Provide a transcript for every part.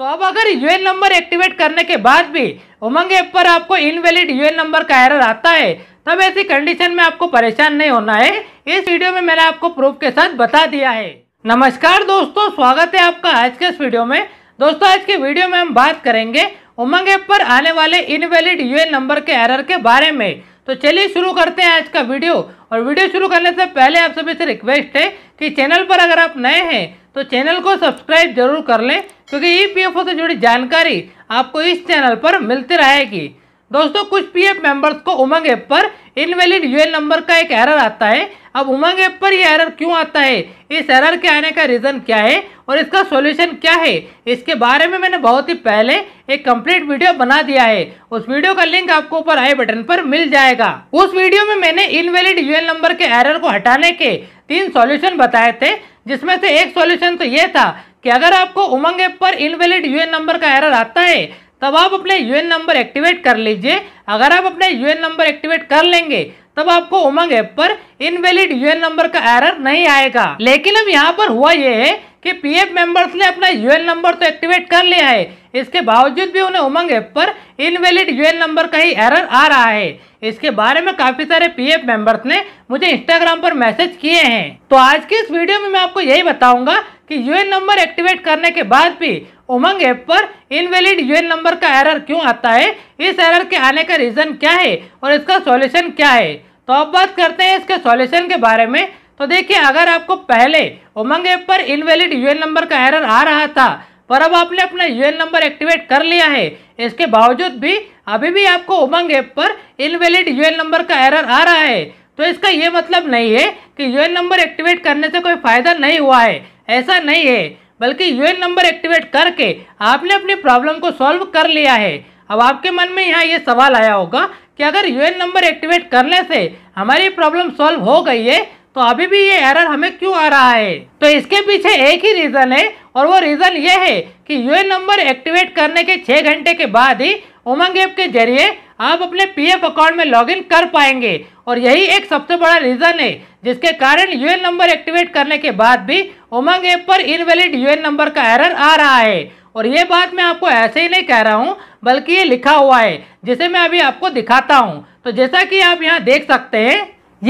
तो अब अगर यूएन नंबर एक्टिवेट करने के बाद भी उमंग ऐप पर आपको इनवैलिड यू नंबर का एरर आता है तब ऐसी कंडीशन में आपको परेशान नहीं होना है इस वीडियो में मैंने आपको प्रूफ के साथ बता दिया है नमस्कार दोस्तों स्वागत है आपका आज के इस वीडियो में दोस्तों आज के वीडियो में हम बात करेंगे उमंग ऐप पर आने वाले इनवैलिड यू नंबर के एरर के बारे में तो चलिए शुरू करते हैं आज का वीडियो और वीडियो शुरू करने से पहले आप सभी से रिक्वेस्ट है कि चैनल पर अगर आप नए हैं तो चैनल को सब्सक्राइब जरूर कर लें क्योंकि ई से जुड़ी जानकारी आपको इस चैनल पर मिलती रहेगी दोस्तों कुछ पीएफ मेंबर्स को उमंग ऐप पर इनवैलिड यूएल नंबर का एक एरर आता है अब उमंग ऐप पर यह एरर क्यों आता है इस एरर के आने का रीज़न क्या है और इसका सॉल्यूशन क्या है इसके बारे में मैंने बहुत ही पहले एक कंप्लीट वीडियो बना दिया है उस वीडियो का लिंक आपको ऊपर आई बटन पर मिल जाएगा उस वीडियो में मैंने इनवैलिड यूएल नंबर के एरर को हटाने के तीन सॉल्यूशन बताए थे जिसमें से एक सॉल्यूशन तो ये था कि अगर आपको उमंग ऐप पर इनवैलिड यूएन नंबर का एरर आता है तब आप अपने यूएन नंबर एक्टिवेट कर लीजिए अगर आप अपने यूएन नंबर एक्टिवेट कर लेंगे तब आपको उमंग ऐप पर इनवैलिड यूएन नंबर का एरर नहीं आएगा लेकिन अब यहाँ पर हुआ ये है कि पीएफ मेंबर्स ने अपना यूएन नंबर तो एक्टिवेट कर लिया है इसके बावजूद भी उन्हें उमंग ऐप पर इनवैलिड यूएन नंबर का ही एरर आ रहा है इसके बारे में काफ़ी सारे पीएफ मेंबर्स ने मुझे इंस्टाग्राम पर मैसेज किए हैं तो आज के इस वीडियो में मैं आपको यही बताऊंगा कि यूएन नंबर एक्टिवेट करने के बाद भी उमंग ऐप पर इनवैलिड यूएन नंबर का एरर क्यों आता है इस एरर के आने का रीज़न क्या है और इसका सॉल्यूशन क्या है तो अब बात करते हैं इसके सॉल्यूशन के बारे में तो देखिए अगर आपको पहले उमंग ऐप पर इनवैलिड यूएन नंबर का एरर आ रहा था पर अब आपने अपना यूएन नंबर एक्टिवेट कर लिया है इसके बावजूद भी अभी भी आपको उमंग ऐप पर इनवैलिड यूएन नंबर का एरर आ रहा है तो इसका ये मतलब नहीं है कि यूएन नंबर एक्टिवेट करने से कोई फ़ायदा नहीं हुआ है ऐसा नहीं है बल्कि यूएन नंबर एक्टिवेट करके आपने अपनी प्रॉब्लम को सॉल्व कर लिया है अब आपके मन में यहाँ ये सवाल आया होगा कि अगर यूएन नंबर एक्टिवेट करने से हमारी प्रॉब्लम सॉल्व हो गई है तो अभी भी ये एरर हमें क्यों आ रहा है तो इसके पीछे एक ही रीज़न है और वो रीज़न ये है कि यूएन नंबर एक्टिवेट करने के छः घंटे के बाद ही उमंग ऐप के जरिए आप अपने पी अकाउंट में लॉग कर पाएंगे और यही एक सबसे बड़ा रीज़न है जिसके कारण यूएन नंबर एक्टिवेट करने के बाद भी उमंग ऐप पर इनवैलिड यूएन नंबर का एरर आ रहा है और ये बात मैं आपको ऐसे ही नहीं कह रहा हूँ बल्कि ये लिखा हुआ है जिसे मैं अभी आपको दिखाता हूँ तो जैसा कि आप यहाँ देख सकते हैं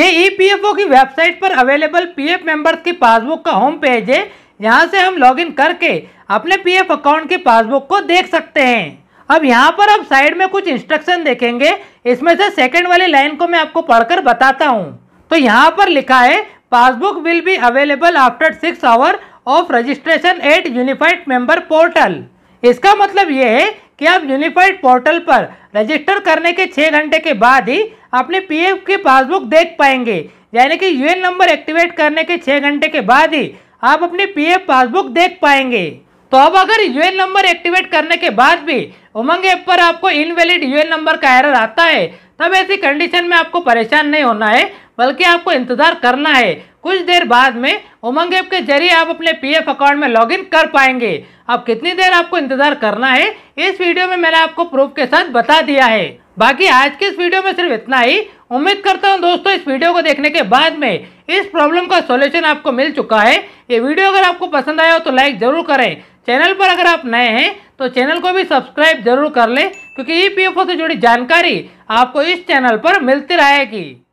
ये ई e की वेबसाइट पर अवेलेबल पी एफ की पासबुक का होम पेज है यहाँ से हम लॉगिन करके अपने पीएफ अकाउंट की पासबुक को देख सकते हैं अब यहाँ पर आप साइड में कुछ इंस्ट्रक्शन देखेंगे इसमें से सेकंड वाली लाइन को मैं आपको पढ़कर बताता हूँ तो यहाँ पर लिखा है passbook will be available after six hour of registration at unified member portal इसका मतलब ये है कि आप यूनिफाइड पोर्टल पर रजिस्टर करने के छः घंटे के बाद ही अपने एफ की पासबुक देख पाएंगे यानी कि एन नंबर एक्टिवेट करने के छः घंटे के बाद ही आप अपनी एफ पासबुक देख पाएंगे तो अब अगर यूएन नंबर एक्टिवेट करने के बाद भी उमंग ऐप पर आपको इनवैलिड यू नंबर का एरर आता है तब ऐसी कंडीशन में आपको परेशान नहीं होना है बल्कि आपको इंतज़ार करना है कुछ देर बाद में उमंग ऐप के जरिए आप अपने पीएफ अकाउंट में लॉगिन कर पाएंगे अब कितनी देर आपको इंतज़ार करना है इस वीडियो में मैंने आपको प्रूफ के साथ बता दिया है बाकी आज के इस वीडियो में सिर्फ इतना ही उम्मीद करता हूँ दोस्तों इस वीडियो को देखने के बाद में इस प्रॉब्लम का सॉल्यूशन आपको मिल चुका है ये वीडियो अगर आपको पसंद आया हो तो लाइक ज़रूर करें चैनल पर अगर आप नए हैं तो चैनल को भी सब्सक्राइब जरूर कर लें क्योंकि ई से जुड़ी जानकारी आपको इस चैनल पर मिलती रहेगी